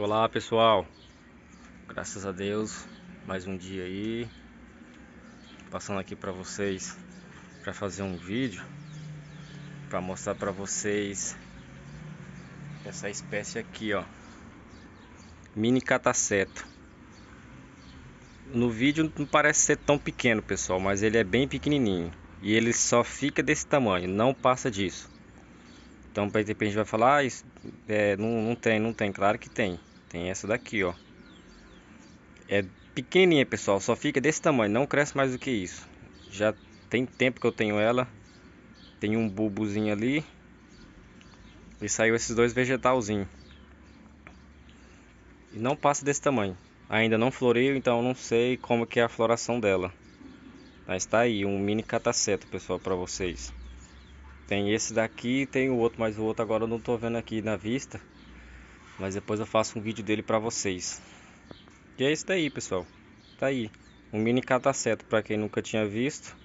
Olá pessoal, graças a Deus, mais um dia aí, passando aqui para vocês para fazer um vídeo para mostrar para vocês essa espécie aqui, ó, mini cataceto. No vídeo não parece ser tão pequeno, pessoal, mas ele é bem pequenininho e ele só fica desse tamanho, não passa disso. Então, de gente vai falar, ah, isso, é, não, não tem, não tem, claro que tem. Tem essa daqui, ó. É pequenininha, pessoal. Só fica desse tamanho. Não cresce mais do que isso. Já tem tempo que eu tenho ela. Tem um bulbozinho ali. E saiu esses dois vegetalzinhos. E não passa desse tamanho. Ainda não floreio, então não sei como que é a floração dela. Mas tá aí, um mini cataceto, pessoal, para vocês. Tem esse daqui, tem o outro, mas o outro agora eu não tô vendo aqui na vista. Mas depois eu faço um vídeo dele para vocês. E é isso daí, pessoal. Tá aí. Um mini tá cataceto para quem nunca tinha visto.